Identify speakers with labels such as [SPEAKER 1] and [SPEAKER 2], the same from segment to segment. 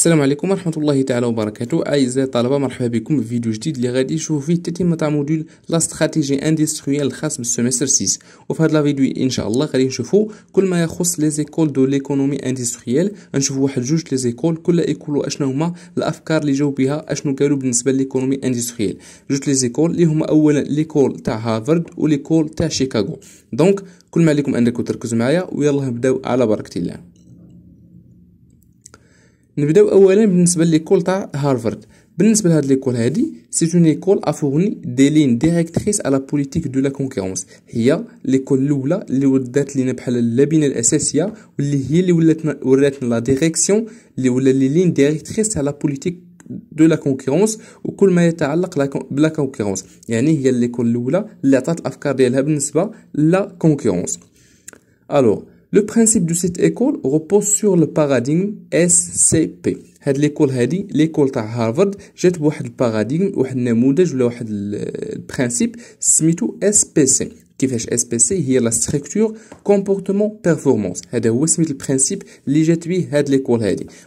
[SPEAKER 1] السلام عليكم ورحمة الله تعالى وبركاته أعزائي الطلبة مرحبا بكم في فيديو جديد اللي غادي نشوفوا فيه تتمة تاع موديول لا استراتيجي اندستريال الخاص بالسيمستر 6 وفي هذا الفيديو إن شاء الله غادي نشوفوا كل ما يخص لي زيكول دو ليكونومي اندستريال نشوفوا واحد جوج لي زيكول كل ايكول اشنو هما الأفكار اللي جاو بها اشنو قالوا بالنسبة ليكونومي اندستريال جوج لي زيكول اللي هما أولا ليكول تاع هافرد وليكول تاع شيكاغو دونك كل ما عليكم أنكم تركزوا معايا ويلا نبداو على بركة الله نبداو اولا بالنسبه ليكول تاع هارفارد بالنسبه لهاد ليكول هادي سي اون ايكول افورني دي لين ديريكتريس على بوليتيك دو لا كونكورونس هي ليكول الاولى اللي ودات لينا بحال اللبنه الاساسيه واللي هي اللي ولاتنا وراتنا لا ديريكسيون اللي ولا لي لين ديريكتريس على بوليتيك دو لا كونكورونس وكل ما يتعلق بلا كونكورونس يعني هي ليكول الاولى اللي عطات الافكار ديالها بالنسبه لا كونكورونس الوغ Le principe de cette école repose sur le paradigme S-C-P. Cette école, l'école de Harvard, jette un paradigme, un ou d'un principe, qui S-P-C. Ce qui fait S-P-C, c'est la structure comportement-performance. C'est ce qui le principe que jette cette école.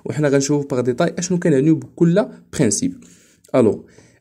[SPEAKER 1] On va regarder par détail ce que nous avons dans ce principe. Alors...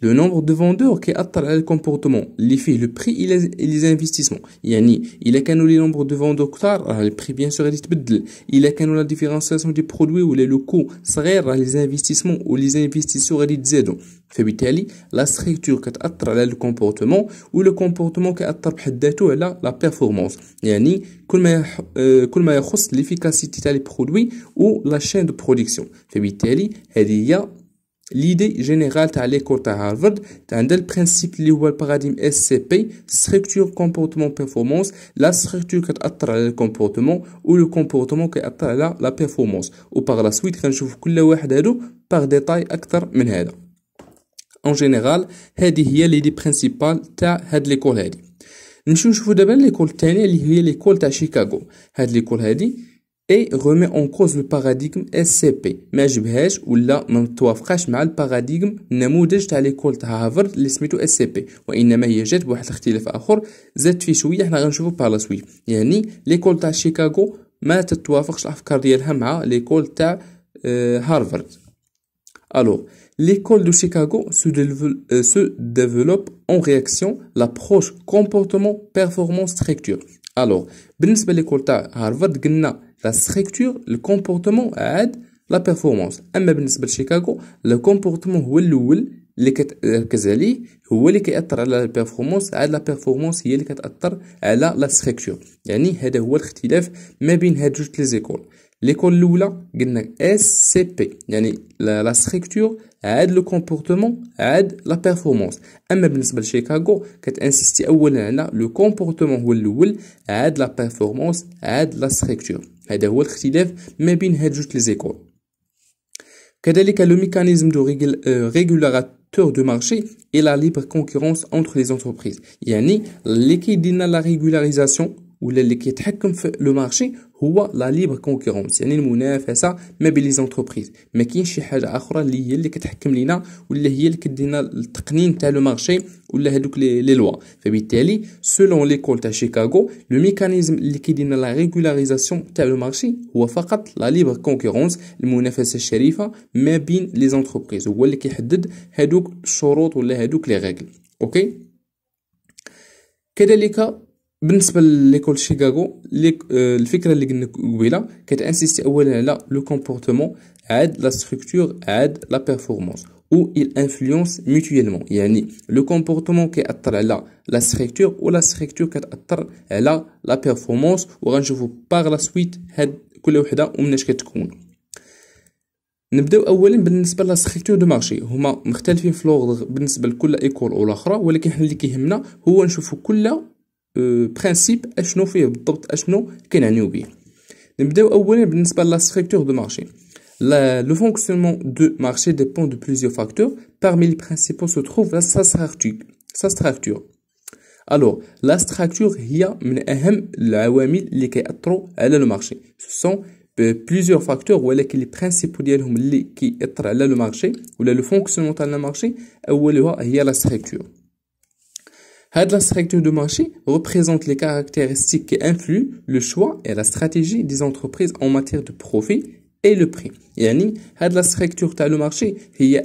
[SPEAKER 1] le nombre de vendeurs qui attirent le comportement, les faits, le prix et les investissements Il est a les nombre de vendeurs qui attirent, ah, le prix bien sûr Il est a la différenciation des produits ou les locaux seraient ah, les investissements ou les investissures élevé La structure qui attire le comportement ou le comportement qui attire le la performance C'est euh, l'efficacité des produits ou la chaîne de production il y a L'idée générale de l'école de Harvard, est le principe qui est paradigme SCP, structure, comportement, performance, la structure qui atteint le comportement ou le comportement qui atteint la performance. Ou par la suite, je vous le par détail acteur En général, هذه هي l'idée principale de l'école Nous نمشيو voir دابا l'école الثانية اللي l'école تاع Chicago remet en cause le paradigme SCP. Mais je vais ou là, même toi, frère, mal paradigme, ne m'oudez à l'école de Harvard, les smito SCP. Ou il y a eu jet, ou à l'article de Fahor, Z-Fishoui, il n'a rien chevaux par la suite. l'école de Chicago, ma t'étoifre, l'afkar d'yel avec l'école de euh, Harvard. Alors, l'école de Chicago se développe euh, en réaction l'approche comportement-performance-structure. Alors, بالنسبة لكولتا هارفارد قلنا لا ستركتور الكومبورتمون عاد لا بيرفورمانس اما بالنسبه لشيكاغو لو كومبورتمون هو الاول اللي كتركز عليه هو اللي كيأثر على البيرفورمانس عاد لا بيرفورمانس هي اللي كتأثر على لا ستركتور يعني هذا هو الاختلاف ما بين هاد جوج لي زيكول ليكول الاولى قلنا اس سي بي يعني لا ستركتور عاد لو كومبورتمون عاد لا بيرفورمانس اما بالنسبه لشيكاغو كتانسيستي اولا على لو كومبورتمون هو الاول عاد لا بيرفورمانس عاد لا ستركتور et de votre sidev mais bien juste les écoles. Quel que le mécanisme de euh, régulateur de marché et la libre concurrence entre les entreprises? Il y a la régularisation ولا اللي كيتحكم في لو مارشي هو لا ليبر كونكورونس يعني المنافسه ما بين لي زونتربريز ما كاينش شي حاجه اخرى اللي هي اللي كتحكم لينا ولا هي اللي كدينا التقنين تاع لو مارشي ولا هذوك لي لوا فبالتالي سولون ليكول تاع شيكاغو لو ميكانيزم اللي كيدير لا ريغولاريزاسيون تاع لو مارشي هو فقط لا ليبر كونكورونس المنافسه الشريفه ما بين لي زونتربريز هو اللي كيحدد هذوك الشروط ولا هذوك لي ريغل اوكي كذلك بالنسبه لليكول شيكاغو آه، الفكره اللي قلنا قبيله كتانسيستي اولا على لو كومبورتمون عاد لا ستركتور عاد لا بيرفورمانس او il influence mutuellement يعني لو كومبورتمون كيأثر على لا ستركتور ولا ستركتور كتأثر على لا بيرفورمانس وغنشوفو باغ لا سويت هاد كل وحده ومناش كتكون نبداو اولا بالنسبه لا دو مارشي هما مختلفين في لوردر بالنسبه لكل ايكول او الاخرى ولكن حنا اللي كيهمنا هو نشوفو كل Euh, principe اشنو فيه بالضبط نبداو اولا بالنسبه لا دو مارشي Le fonctionnement du marché dépend de plusieurs facteurs. Parmi les principaux se trouve sa structure. Alors, la structure est le marché. Ce sont euh, plusieurs facteurs ou les principaux qui sont le marché ou le fonctionnement du marché la structure. La structure de marché représente les caractéristiques qui influent le choix et la stratégie des entreprises en matière de profit et le prix. la structure le marché هي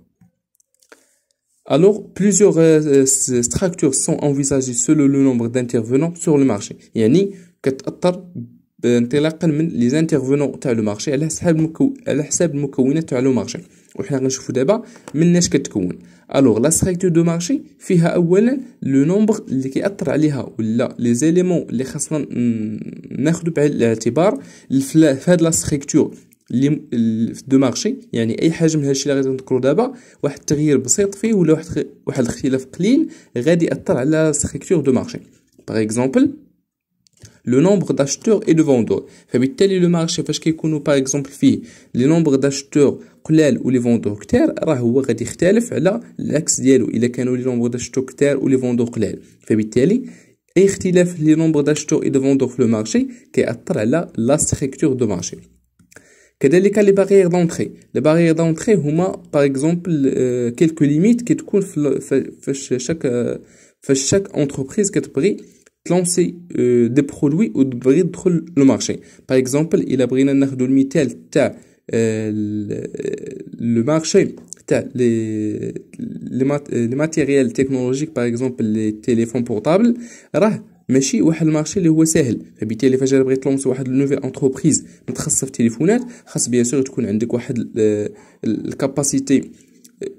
[SPEAKER 1] Alors, plusieurs euh, euh, structures sont envisagées selon le nombre d'intervenants sur le marché. يعني انطلاقا من لي زانترفونون تاع لو مارشي على حساب المكو... على حساب المكونات تاع لو مارشي وحنا غنشوفوا دابا مناش كتكون الوغ لا ستركتور دو مارشي فيها اولا لو نومبر اللي كيأثر عليها ولا لي زيليمون اللي خاصنا ناخدو بعين الاعتبار في هاد لا ستركتور اللي في دو مارشي يعني اي حاجه من هادشي اللي غادي نذكرو دابا واحد التغيير بسيط فيه ولا واحد واحد الاختلاف قليل غادي ياثر على ستركتور دو مارشي باغ اكزومبل لو نومبر داشتور اي دو فوندور فبالتالي لو مارشي فاش كيكونوا باغ اكزومبل فيه لي نومبر داشتور قلال ولي فوندور كتار راه هو غادي يختلف على العكس ديالو الا كانوا لي نومبر داشتور كتار ولي فوندور قلال فبالتالي اي اختلاف لي نومبر داشتور اي دو فوندور في لو مارشي كيأثر على لا ستركتور دو مارشي également les barrières d'entrée les barrières d'entrée sont, par exemple euh, quelques limites qui تكون chaque euh, chaque entreprise qui veut lancer euh, des produits ou de brider le marché par exemple il a de le marché les matériels technologiques par exemple les téléphones portables ماشي واحد المارشي اللي هو ساهل فبالتالي فاش بغيت لونس واحد النوفيل انتربريز متخصصه في التليفونات خاص بيان سور تكون عندك واحد الكاباسيتي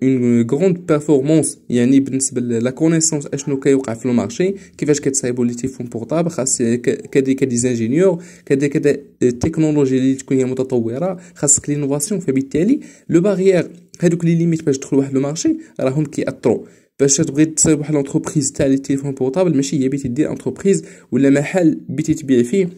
[SPEAKER 1] اون غروند بيرفورمانس يعني بالنسبه لا كونيسونس اشنو كيوقع في المارشي كيفاش كتصايبوا لي تيفون بورطابل خاص كدي دي زانجينيور كذلك التكنولوجيا اللي تكون هي متطوره خاصك لينوفاسيون فبالتالي لو باريير هادوك لي ليميت باش تدخل واحد المارشي راهم كيأثروا باش تبغي تصير واحد لونتربريز تاع لي تيليفون بورطابل ماشي هي بي تدير انتربريز ولا محل بيتي تبيع فيه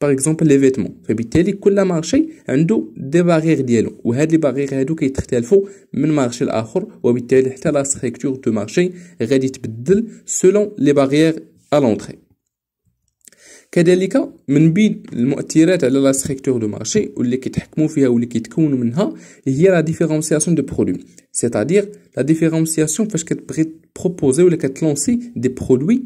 [SPEAKER 1] باغ اكزومبل لي فيتمون فبالتالي كل مارشي عنده دي باغيغ ديالو وهاد لي باغيغ هادو كيتختلفوا من مارشي لاخر وبالتالي حتى لا ستركتور دو مارشي غادي تبدل سولون لي باغير ا لونتري كذلك من بين المؤثرات على لا ستركتور دو مارشي واللي كيتحكموا فيها واللي كيتكونوا منها هي لا ديفيرونسياسيون دو برودوي سيتادير لا ديفيرونسياسيون فاش كتبغي تبروبوزي ولا كتلونسي دي برودوي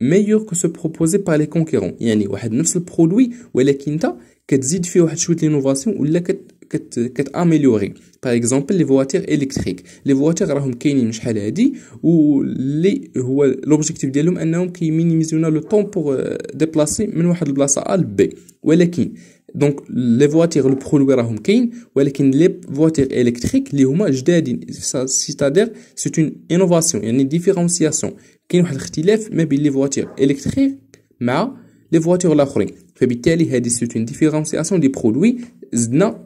[SPEAKER 1] ميور كو سو بروبوزي باغ لي كونكيرون يعني واحد نفس البرودوي ولكن انت كتزيد فيه واحد شويه لينوفاسيون ولا كت Qui est amélioré. Par exemple, les voitures électriques. Les voitures qui sont pas train de se déplacer, l'objectif est de minimiser le temps pour se euh, déplacer. Mais nous avons une place à l'AB. Donc, les voitures qui sont en train de se déplacer, les voitures électriques, c'est-à-dire, c'est une innovation, une différenciation. Ce qui est le motif, c'est les voitures électriques et les voitures de la couronne. C'est une différenciation des produits qui sont en train de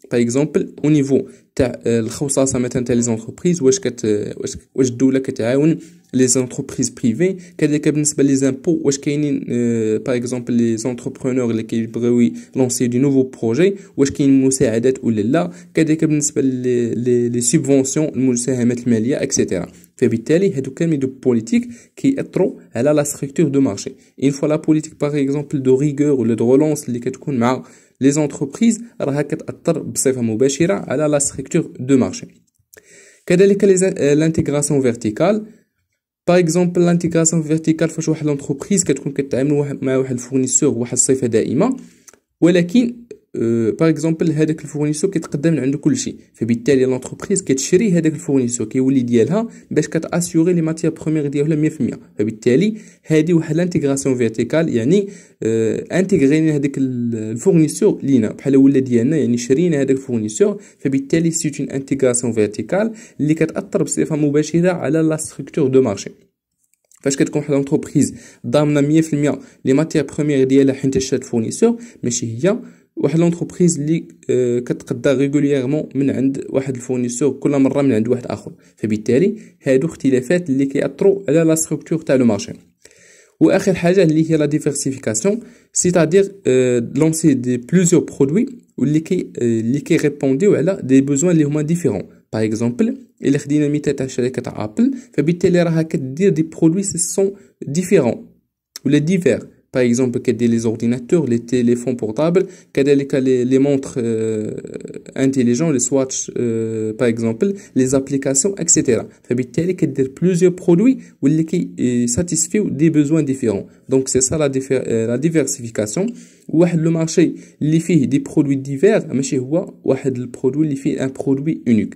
[SPEAKER 1] Par exemple, au niveau, euh, les entreprises, les entreprises privées, les impôts, euh, les entrepreneurs qui pourraient lancer du nouveau projet, ouais les subventions, etc. Fait vite, elle a tout comme la structure de marché. Une fois la politique, par exemple, de rigueur ou de relance, les entreprises recherchent été la structure de marché. Euh, l'intégration verticale Par exemple, l'intégration verticale fait qui que fournisseur باغ اكزومبل هذاك الفورنيسور كيتقدم عنده كل شيء فبالتالي لونتربريز كتشري هذاك الفورنيسور كيولي ديالها باش كتاسيوري لي ماتيير بروميير ديالها 100% فبالتالي هذه واحد لانتيغراسيون فيرتيكال يعني انتيغرينا هذاك الفورنيسور لينا بحال ولا ديالنا يعني شرينا هذاك الفورنيسور فبالتالي سيت اون انتيغراسيون فيرتيكال اللي كتاثر بصفه مباشره على لا ستركتور دو مارشي فاش كتكون واحد لونتربريز ضامنه 100% لي ماتيير بروميير ديالها حيت شات فورنيسور ماشي هي واحد لونتربريز اللي آه، كتقدا ريغولييرمون من عند واحد الفونيسور كل مره من عند واحد اخر فبالتالي هادو اختلافات اللي كيأثروا على لا ستركتور تاع لو مارشي واخر حاجه اللي هي لا ديفيرسيفيكاسيون سيتادير لونسي دي بليزيور برودوي واللي كي آه، اللي ريبونديو على دي بوزوان اللي هما ديفيرون باغ اكزومبل الا خدينا مثال تاع شركه ابل فبالتالي راها كدير دي برودوي سي سون ديفيرون ولا ديفير par exemple les ordinateurs les téléphones portables les, les montres euh, intelligentes les swatches euh, par exemple les applications etc plusieurs produits qui euh, satisfont des besoins différents donc c'est ça la, diversification le marché اللي fait des produits divers ماشي هو واحد produit, un produit unique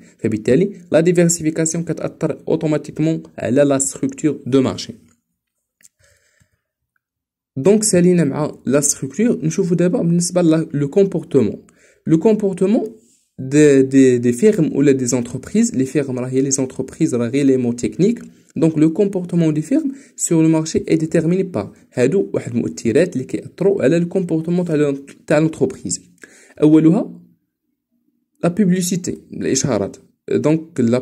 [SPEAKER 1] la diversification automatiquement automatiquement à la structure de marché donc, c'est la structure. Nous avons d'abord le comportement. Le comportement des, firmes ou des entreprises. Les firmes, les entreprises, les mots techniques. Donc, le comportement des firmes sur le marché est déterminé par le comportement de l'entreprise. le comportement الكومبورتمون La publicité, la la publicité, les euh, Donc, la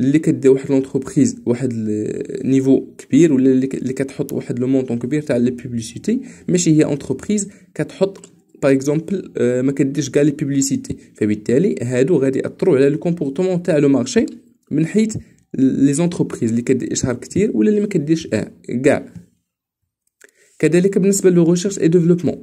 [SPEAKER 1] اللي كدير واحد لونتربريز واحد النيفو كبير ولا اللي كتحط واحد لو مونطون كبير تاع لي بوبليسيتي ماشي هي اونتربريز كتحط باغ اكزومبل euh, ما كديرش كاع لي بوبليسيتي فبالتالي هادو غادي ياثروا على لو كومبورتمون تاع لو مارشي من حيث لي زونتربريز اللي كدير اشهار كتير ولا اللي ما كديرش آه، كاع كذلك بالنسبه لو للريسيرش اي ديفلوبمون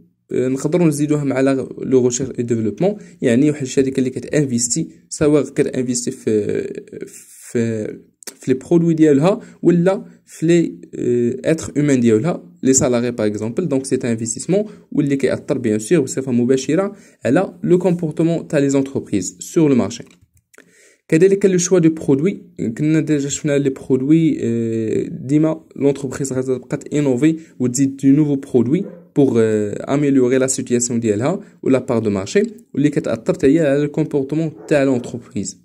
[SPEAKER 1] نقدروا نزيدوها مع لو ريشيرش اي ديفلوبمون يعني واحد الشركه اللي كتانفيستي سواء كتانفيستي في في في لي برودوي ديالها ولا في لي آه، اتر اومان ديالها لي سالاري باغ اكزومبل دونك سي انفستيسمون واللي كيأثر بيان سور بصفه مباشره على لو كومبورتمون تاع لي زونتربريز سور لو مارشي كذلك لو شوا دو برودوي كنا ديجا شفنا لي برودوي آه، ديما لونتربريز غتبقى تانوفي وتزيد دي نوفو برودوي Pour euh, améliorer la situation ou la part de marché, ou pour atteindre le comportement de l'entreprise.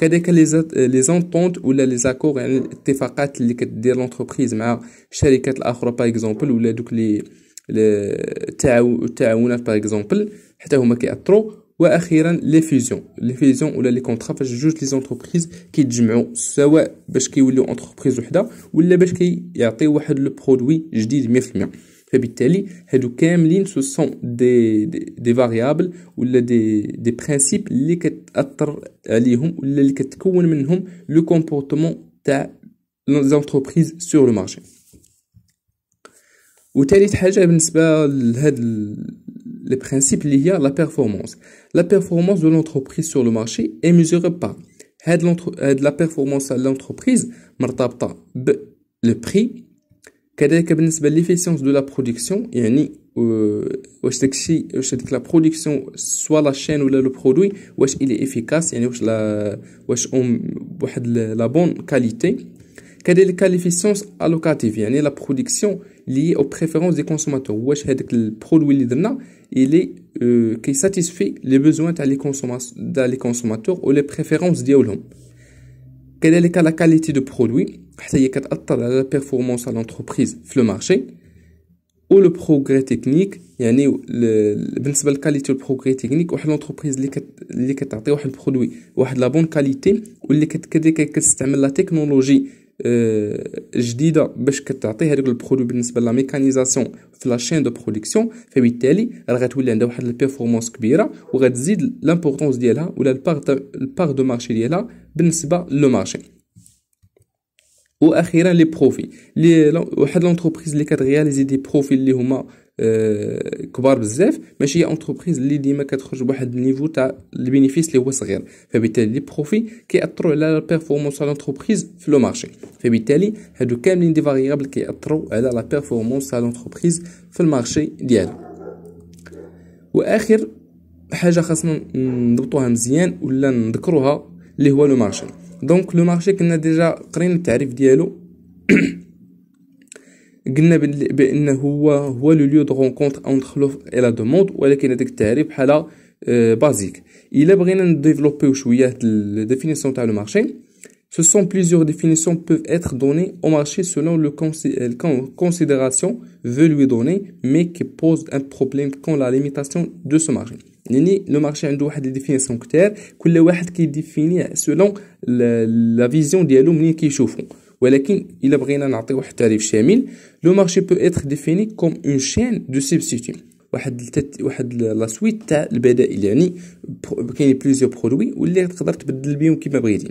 [SPEAKER 1] Euh, les ententes ou les accords et les téfacts de l'entreprise, par exemple, ou les téfacts, par exemple, ou les téfacts, ou les fusions. Les fusions ou les contrats, c'est juste les entreprises qui ont joué, soit parce qu'ils ont joué l'entreprise ou parce qu'ils ont joué le produit et ce sont des, variables ou des, principes le comportement des entreprises sur le marché. les principes liés à la performance. La performance de l'entreprise sur le marché est mesurée par la performance de l'entreprise, le prix. Quelle est l'efficience de la production euh, la production soit la chaîne ou le produit, il est efficace, il a la, bonne qualité. Quelle est l'efficience allocative Il la production liée aux préférences des consommateurs. le produit euh, qui satisfait les besoins des consommateurs ou les préférences des consommateurs. Quelle est la qualité du produit C'est-à-dire qu'elle attend la performance à l'entreprise sur le marché. Ou le progrès technique, il y a une qualité de progrès technique, ou l'entreprise qui attend le produit, ou elle a de la bonne qualité, ou elle qui de la technologie. Euh, جديده باش كتعطي هذوك البرودوي بالنسبه لا ميكانيزاسيون في لا شين دو برودكسيون فبالتالي راه غتولي عندها واحد البيرفورمانس كبيره وغتزيد لامبورطونس ديالها ولا البار دو مارشي ديالها بالنسبه لو مارشي واخيرا لي بروفي لي واحد لونتربريز اللي كتغياليزي دي بروفي اللي هما آه، كبار بزاف ماشي هي اونتربريز اللي ديما كتخرج بواحد النيفو تاع البينيفيس اللي هو صغير فبالتالي لي بروفي كيأثروا على بيرفورمانس تاع لونتربريز في لو مارشي فبالتالي هادو كاملين دي فاريابل كيأثروا على لا بيرفورمانس تاع لونتربريز في المارشي ديالها واخر حاجه خاصنا نضبطوها مزيان ولا نذكروها اللي هو لو مارشي دونك لو مارشي كنا ديجا قرينا التعريف ديالو قلنا بان هو هو لو ليو دو رونكونتر اونتر لوفر اي لا دوموند ولكن هذاك التعريف بحال بازيك الا بغينا نديفلوبيو شويه هاد الديفينيسيون تاع لو مارشي Ce sont plusieurs définitions peuvent être données au marché selon la euh, considération veut lui donner, mais qui pose un problème quand la limitation de ce marché. le marché a des définitions claires, que qui est définies selon la, vision des qui chauffe. ولكن إلا بغينا نعطيو واحد التعريف شامل لو مارشي بو اتر ديفيني كوم اون شين دو سيبستيتي واحد التت... واحد لا سويت تاع البدائل يعني كاين بليزيور برودوي واللي تقدر تبدل بيهم كيما بغيتي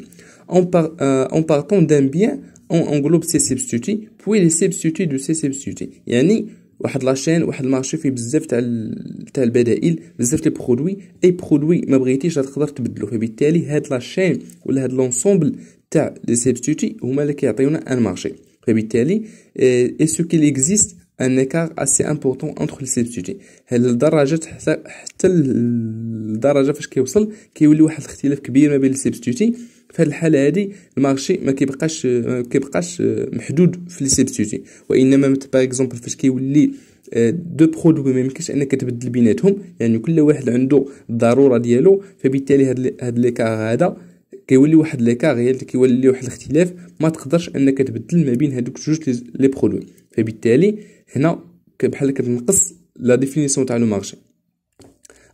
[SPEAKER 1] اون بار آه، اون بارتون دان بيان اون انغلوب سي سيبستيتي بوي لي سيبستيتي دو سي سيبستيتي يعني واحد لاشين واحد المارشي فيه بزاف تاع تاع البدائل بزاف لي برودوي اي برودوي ما بغيتيش تقدر تبدلو فبالتالي هاد لاشين ولا هاد لونسومبل تاع لي سبستيتي هما اللي كيعطيونا ان مارشي فبالتالي اي سو كيل اكزيست ان ايكار اسي امبورطون انتر لي سبستيتي لدرجه حتى حتى الدرجه فاش كيوصل كيولي واحد الاختلاف كبير ما بين لي سبستيتي في الحاله هادي المارشي ما كيبقاش ما كيبقاش آه، محدود في لي سبستيتي وانما باغ اكزومبل فاش كيولي آه، دو برودوي ما يمكنش انك تبدل بيناتهم يعني كل واحد عنده الضروره ديالو فبالتالي هاد ليكار هذا كيولي واحد ليكار هي كيولي واحد الاختلاف ما تقدرش انك تبدل ما بين هذوك جوج لي برودوي فبالتالي هنا بحال كتنقص لا ديفينيسيون تاع لو مارشي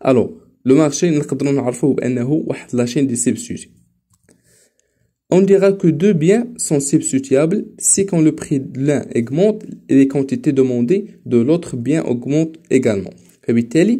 [SPEAKER 1] الو لو مارشي نقدروا نعرفوه بانه واحد لاشين دي سيبسيتي On dira que deux biens sont substituables si quand le prix de l'un augmente, les quantités demandées de l'autre bien augmentent également. فبالتالي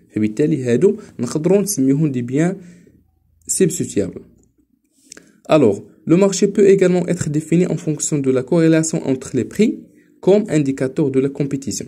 [SPEAKER 1] Alors, le marché peut également être défini en fonction de la corrélation entre les prix comme indicateur de la compétition.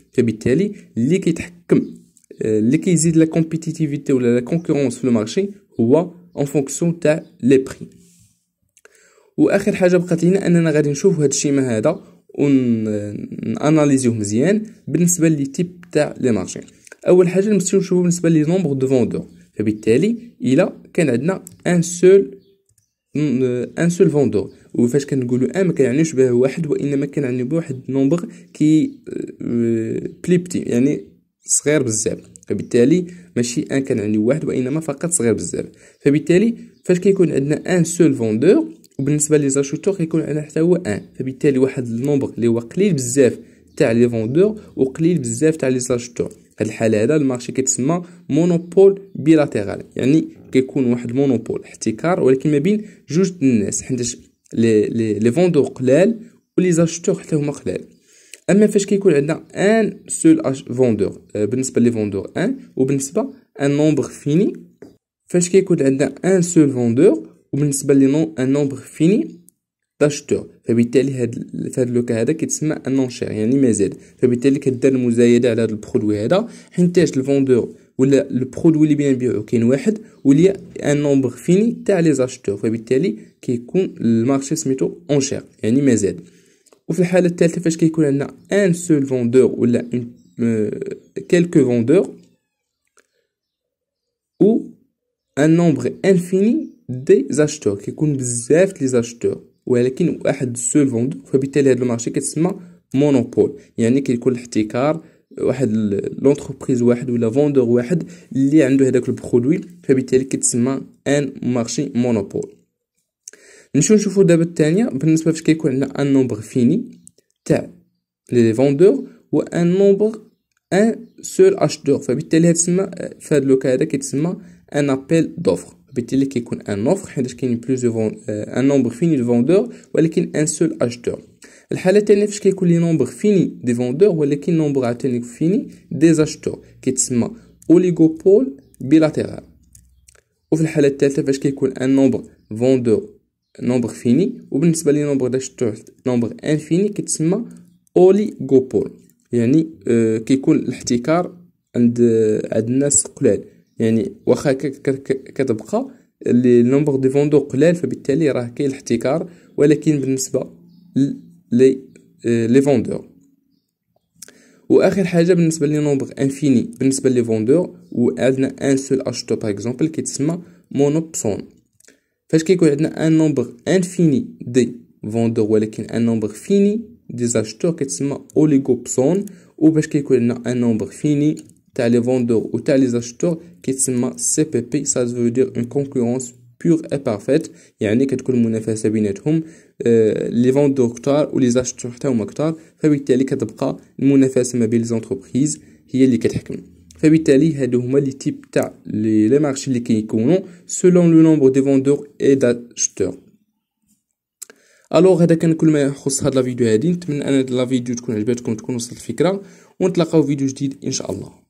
[SPEAKER 1] فبالتالي اللي كيتحكم آه، اللي كيزيد لا كومبيتيتيفيتي ولا لا كونكورونس في المارشي هو اون فونكسيون تاع لي بري واخر حاجه بقات لينا اننا غادي نشوف هذا الشيما آه، هذا وناناليزيوه مزيان بالنسبه لي تيب تاع لي مارشي اول حاجه نمشيو نشوفو بالنسبه لي نومبر دو فوندور فبالتالي الا كان عندنا ان سول ان سول فوندور وفاش كنقولوا ا ما كيعنيش به واحد وانما كنعني بواحد نومبر كي آه، بلي بتي يعني صغير بزاف فبالتالي ماشي ان كنعني واحد وانما فقط صغير بزاف فبالتالي فاش كيكون عندنا ان سول فوندور وبالنسبه لي زاشوتور كيكون عندنا حتى هو ان فبالتالي واحد النومبر اللي هو قليل بزاف تاع لي فوندور وقليل بزاف تاع لي زاشوتور هاد الحاله هذا المارشي كيتسمى مونوبول بيلاتيرال يعني كيكون واحد مونوبول احتكار ولكن ما بين جوج الناس حيتاش لي لي لي فوندور قلال ولي زاشتور حتى هما قلال اما فاش كيكون عندنا ان سول اش فوندور بالنسبه لي فوندور ان وبالنسبه ان نومبر فيني فاش كيكون عندنا ان سول فوندور وبالنسبه لي نون ان نومبر فيني داشتور فبالتالي هاد هاد لوكا هذا كيتسمى ان انشير يعني مزاد فبالتالي كدير المزايده على هاد البرودوي هذا حيتاش الفوندور ولا البرودوي اللي بيان نبيعو كاين واحد وليا ان نومبر فيني تاع لي زاشتور فبالتالي كيكون المارشي سميتو اونشير يعني مزاد وفي الحاله الثالثه فاش كيكون عندنا ان سول فوندور ولا آه، كالكو فوندور و ان نومبر انفيني دي زاشتور كيكون بزاف لي زاشتور ولكن واحد سول فوندور فبالتالي هذا المارشي كتسمى مونوبول يعني كيكون الاحتكار واحد لونتربريز واحد ولا فوندور واحد اللي عنده هذاك البرودوي فبالتالي كتسمى ان مارشي مونوبول نمشيو نشوفو دابا الثانيه بالنسبه فاش كيكون عندنا ان نومبر فيني تاع لي فوندور و ان نومبر ان سول اشتور فبالتالي هاد تسمى فهاد لوكا هذا كيتسمى ان ابيل دوفر بالتالي كيكون ان اوفر حيتاش كاين بلوزيو فون ان نومبر فيني دو فوندور ولكن ان سول اشتور الحاله الثانيه فاش كيكون لي نومبغ فيني دي فوندور ولكن نومبغ عاوتاني فيني دي زاشتور كيتسمى اوليغوبول بيلاتيرال وفي الحاله الثالثه فاش كيكون ان نومبغ فوندور نومبغ فيني وبالنسبه لي نومبغ داشتور نومبغ انفيني كيتسمى اوليغوبول يعني آه كيكون الاحتكار عند عند الناس قلال يعني واخا كتبقى لي نومبغ دي فوندور قلال فبالتالي راه كاين الاحتكار ولكن بالنسبه Euh, les vendeurs ou la dernière chose exemple le nombre infini par exemple les vendeurs où a un seul acheteur par exemple qui s'appelle monopson parce qu'il y a un nombre infini de vendeurs mais un nombre fini des acheteurs qui s'appelle oligopson ou parce qu'il y a un nombre fini des les vendeurs ou des les acheteurs qui s'appelle C.P.P ça veut dire une concurrence pure et parfaite il y a une catégorie monopsonnés binet home لي فوندور كتار ولي زاشتور حتى هما كتار فبالتالي كتبقى المنافسه ما بين ليزونتربريز هي اللي كتحكم فبالتالي هادو هما لي تيب تاع لي مارشي اللي كيكونوا سولون لو نومبر دي فوندور اي داشتور الوغ هذا كان كل ما يخص هاد لا فيديو هادي نتمنى ان هاد لا فيديو تكون عجبتكم تكون وصلت الفكره ونتلاقاو فيديو جديد ان شاء الله